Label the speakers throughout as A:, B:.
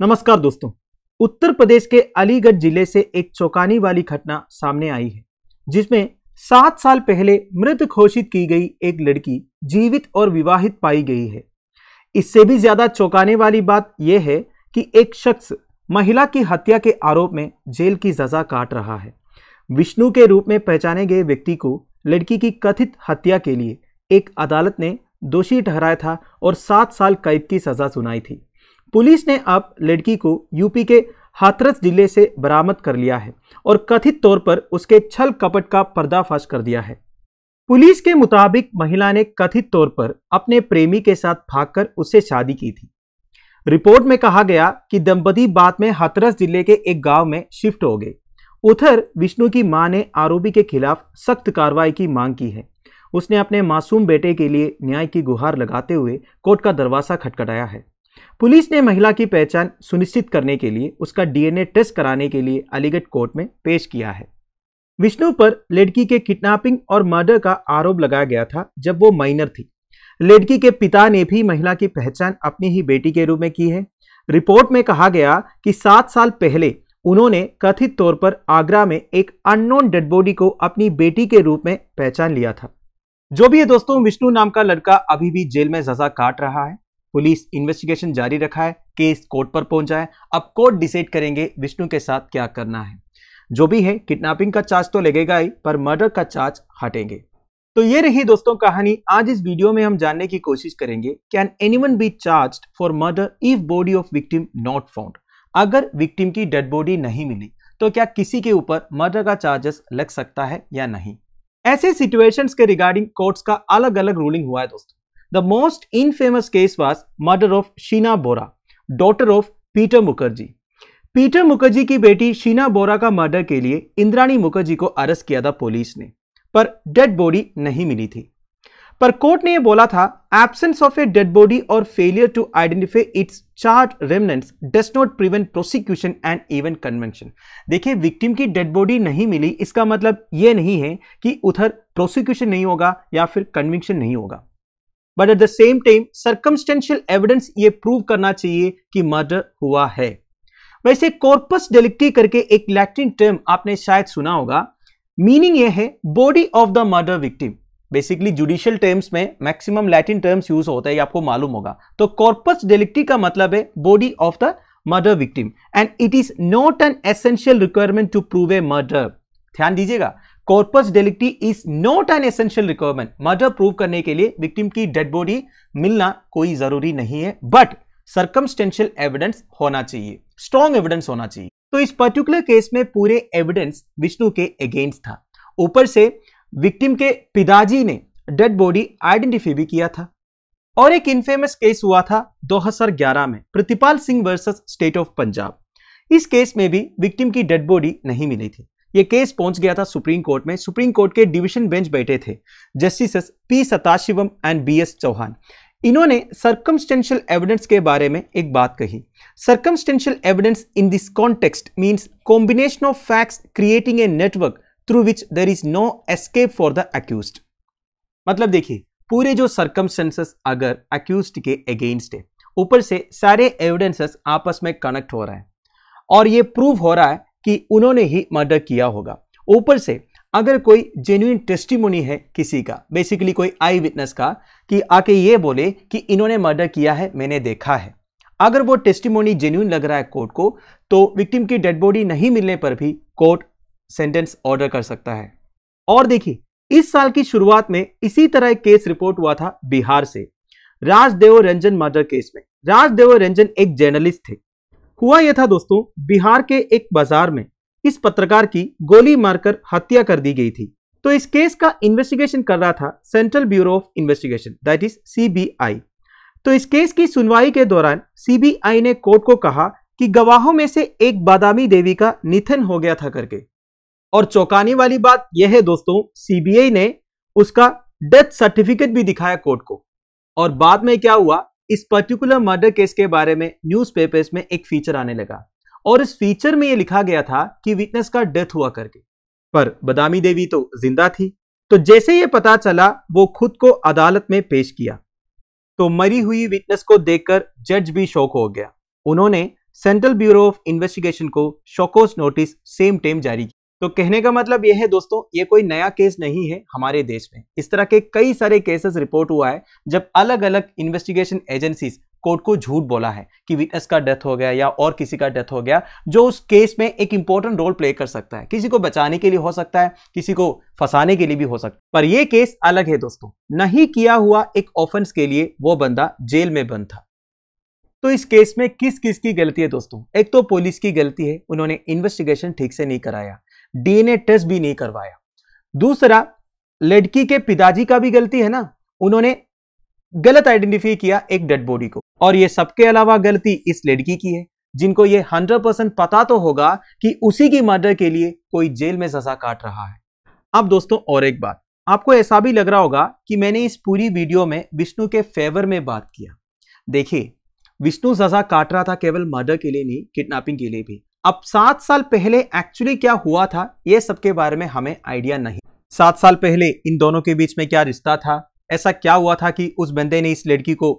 A: नमस्कार दोस्तों उत्तर प्रदेश के अलीगढ़ जिले से एक चौंकाने वाली घटना सामने आई है जिसमें सात साल पहले मृत घोषित की गई एक लड़की जीवित और विवाहित पाई गई है इससे भी ज्यादा चौंकाने वाली बात यह है कि एक शख्स महिला की हत्या के आरोप में जेल की सजा काट रहा है विष्णु के रूप में पहचाने गए व्यक्ति को लड़की की कथित हत्या के लिए एक अदालत ने दोषी ठहराया था और सात साल कैद की सजा सुनाई थी पुलिस ने अब लड़की को यूपी के हाथरस जिले से बरामद कर लिया है और कथित तौर पर उसके छल कपट का पर्दाफाश कर दिया है पुलिस के मुताबिक महिला ने कथित तौर पर अपने प्रेमी के साथ भागकर उससे शादी की थी रिपोर्ट में कहा गया कि दंपति बाद में हाथरस जिले के एक गांव में शिफ्ट हो गए उधर विष्णु की मां ने आरोपी के खिलाफ सख्त कार्रवाई की मांग की है उसने अपने मासूम बेटे के लिए न्याय की गुहार लगाते हुए कोर्ट का दरवाजा खटखटाया है पुलिस ने महिला की पहचान सुनिश्चित करने के लिए उसका डीएनए टेस्ट कराने के लिए अलीगढ़ कोर्ट में पेश किया है विष्णु पर लड़की के किडनैपिंग और मर्डर का आरोप लगाया गया था जब वो माइनर थी लड़की के पिता ने भी महिला की पहचान अपनी ही बेटी के रूप में की है रिपोर्ट में कहा गया कि सात साल पहले उन्होंने कथित तौर पर आगरा में एक अननोन डेड बॉडी को अपनी बेटी के रूप में पहचान लिया था जो भी है दोस्तों विष्णु नाम का लड़का अभी भी जेल में सजा काट रहा है पुलिस इन्वेस्टिगेशन जारी रखा है केस कोर्ट पर पहुंचा है अब कोर्ट डिसाइड करेंगे विष्णु के साथ क्या करना है जो भी है किडनैपिंग का चार्ज तो लगेगा ही पर मर्डर का चार्ज हटेंगे तो ये रही दोस्तों कहानी आज इस वीडियो में हम जानने की कोशिश करेंगे can anyone be charge for murder if body of victim not found अगर विक्टिम की डेड बॉडी नहीं मिली तो क्या किसी के ऊपर मर्डर का चार्जेस लग सकता है या नहीं ऐसे सिचुएशंस के रिगार्डिंग कोर्ट्स का अलग अलग रूलिंग हुआ है दोस्तों The most infamous case was murder of Sheena Bora, daughter of Peter Mukherjee Peter Mukherjee की बेटी शीना बोरा का मर्डर के लिए इंद्राणी मुखर्जी को अरेस्ट किया था पुलिस ने पर डेड बॉडी नहीं मिली थी पर कोर्ट ने यह बोला था absence of a dead body और failure to identify its charred remnants does not prevent prosecution and even conviction देखिए विक्टिम की डेड बॉडी नहीं मिली इसका मतलब यह नहीं है कि उधर प्रोसिक्यूशन नहीं होगा या फिर कन्विक्शन नहीं होगा but at the same time circumstantial evidence ये प्रूव करना चाहिए कि मर्डर हुआ है वैसे कॉर्पस डेलिक्टी करके एक लैटिन टर्म आपने शायद सुना होगा मीनिंग ये है body of the murder victim basically judicial terms में मैक्सिमम लैटिन टर्म्स यूज होता है ये आपको मालूम होगा तो कॉर्पस डेलिक्टी का मतलब है body of the murder victim and it is not an essential requirement to prove a murder ध्यान दीजिएगा corpus delicti is not an essential requirement murder prove करने के लिए विक्टिम की डेड बॉडी मिलना कोई जरूरी नहीं है बट सर्कमस्टेंशियल एविडेंस होना चाहिए स्ट्रॉन्ग एविडेंस होना चाहिए तो इस पर्टिकुलर केस में पूरे एविडेंस विष्णु के अगेंस्ट था ऊपर से विक्टिम के पिताजी ने डेड बॉडी आइडेंटिफाई भी किया था और एक इनफेमस केस हुआ था 2011 में Pratipal Singh versus State of Punjab इस केस में भी विक्टिम की डेड बॉडी नहीं मिली थी ये केस पहुंच गया था सुप्रीम कोर्ट में सुप्रीम कोर्ट के डिवीजन बेंच बैठे थे justice P Sathasivam and B S Chauhan इन्होंने सर्कमस्टेंशियल एविडेंस के बारे में एक बात कही circumstantial evidence in this context means combination of facts creating a network through which there is no escape for the accused मतलब देखिए पूरे जो सर्कमस्टेंसेस अगर एक्यूज के अगेंस्ट है ऊपर से सारे एविडेंसेस आपस में कनेक्ट हो रहा है और ये प्रूव हो रहा है कि उन्होंने ही मर्डर किया होगा ऊपर से अगर कोई जेन्यून टेस्टिमोनी है किसी का बेसिकली कोई आई विटनेस का कि आके ये बोले कि इन्होंने मर्डर किया है मैंने देखा है अगर वो टेस्टिमोनी जेन्यून लग रहा है कोर्ट को तो विक्टिम की डेड बॉडी नहीं मिलने पर भी कोर्ट सेंटेंस ऑर्डर कर सकता है और देखिए इस साल की शुरुआत में इसी तरह एक केस रिपोर्ट हुआ था बिहार से राजदेव रंजन मर्डर केस में राजदेव रंजन एक जर्नलिस्ट थे हुआ यह था दोस्तों बिहार के एक बाजार में इस पत्रकार की गोली मारकर हत्या कर दी गई थी तो इस केस का इन्वेस्टिगेशन कर रहा था Central Bureau of Investigation that is CBI तो इस केस की सुनवाई के दौरान सीबीआई ने कोर्ट को कहा कि गवाहों में से एक बादामी देवी का निधन हो गया था करके और चौंकाने वाली बात यह है दोस्तों सीबीआई ने उसका डेथ सर्टिफिकेट भी दिखाया कोर्ट को और बाद में क्या हुआ इस पर्टिकुलर मर्डर केस के बारे में न्यूज़पेपर्स में एक फीचर आने लगा और इस फीचर में यह लिखा गया था कि विटनेस का डेथ हुआ करके पर बदामी देवी तो जिंदा थी तो जैसे ये पता चला वो खुद को अदालत में पेश किया तो मरी हुई विटनेस को देखकर जज भी शौक हो गया उन्होंने सेंट्रल ब्यूरो ऑफ इन्वेस्टिगेशन को शोकोस नोटिस सेम टेम जारी तो कहने का मतलब यह है दोस्तों ये कोई नया केस नहीं है हमारे देश में इस तरह के कई सारे केसेस रिपोर्ट हुआ है जब अलग अलग इन्वेस्टिगेशन एजेंसी कोर्ट को झूठ बोला है कि विटनेस का डेथ हो गया या और किसी का डेथ हो गया जो उस केस में एक इंपॉर्टेंट रोल प्ले कर सकता है किसी को बचाने के लिए हो सकता है किसी को फंसाने के लिए भी हो सकता है पर यह केस अलग है दोस्तों नहीं किया हुआ एक ऑफेंस के लिए वो बंदा जेल में बंद था तो इस केस में किस किस की गलती है दोस्तों एक तो पुलिस की गलती है उन्होंने इन्वेस्टिगेशन ठीक से नहीं कराया डीएनए टेस्ट भी नहीं करवाया दूसरा लड़की के पिताजी का भी गलती है ना उन्होंने गलत आइडेंटिफाई किया एक डेड बॉडी को और ये सबके अलावा गलती इस लड़की की है जिनको ये हंड्रेड परसेंट पता तो होगा कि उसी की मर्डर के लिए कोई जेल में सजा काट रहा है अब दोस्तों और एक बात आपको ऐसा भी लग रहा होगा कि मैंने इस पूरी वीडियो में विष्णु के फेवर में बात किया देखिए विष्णु सजा काट रहा था केवल मर्डर के लिए नहीं किडनैपिंग के लिए भी अब सात साल पहले एक्चुअली क्या हुआ था ये सब के बारे में हमें आइडिया नहीं सात साल पहले इन दोनों के बीच में क्या रिश्ता था ऐसा क्या हुआ था कि उस बंदे ने इस लड़की को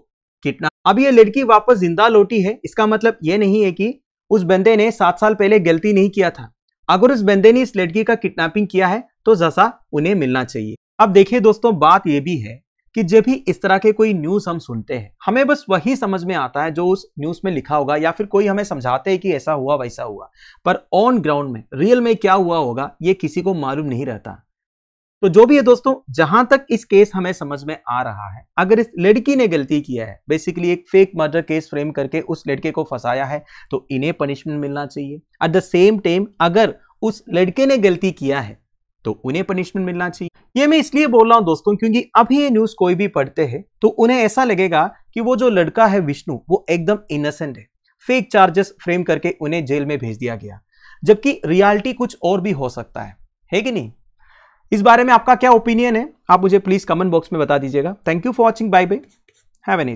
A: कितना अब ये लड़की वापस जिंदा लौटी है इसका मतलब ये नहीं है कि उस बंदे ने सात साल पहले गलती नहीं किया था अगर उस बंदे ने इस लड़की का किडनैपिंग किया है तो जसा उन्हें मिलना चाहिए अब देखिए दोस्तों बात यह भी है कि जब भी इस तरह के कोई न्यूज हम सुनते हैं हमें बस वही समझ में आता है जो उस न्यूज में लिखा होगा या फिर कोई हमें समझाते हैं कि ऐसा हुआ वैसा हुआ पर ऑन ग्राउंड में रियल में क्या हुआ होगा ये किसी को मालूम नहीं रहता तो जो भी है दोस्तों जहां तक इस केस हमें समझ में आ रहा है अगर इस लड़की ने गलती किया है बेसिकली एक फेक मर्डर केस फ्रेम करके उस लड़के को फंसाया है तो इन्हें पनिशमेंट मिलना चाहिए एट द सेम टाइम अगर उस लड़के ने गलती किया है तो उन्हें पनिशमेंट मिलना चाहिए ये मैं इसलिए बोल रहा हूं दोस्तों क्योंकि अभी ये न्यूज कोई भी पढ़ते हैं तो उन्हें ऐसा लगेगा कि वो जो लड़का है विष्णु वो एकदम इनोसेंट है फेक चार्जेस फ्रेम करके उन्हें जेल में भेज दिया गया जबकि रियालिटी कुछ और भी हो सकता है है कि नहीं इस बारे में आपका क्या ओपिनियन है आप मुझे प्लीज कमेंट बॉक्स में बता दीजिएगा thank you for watching bye bye have N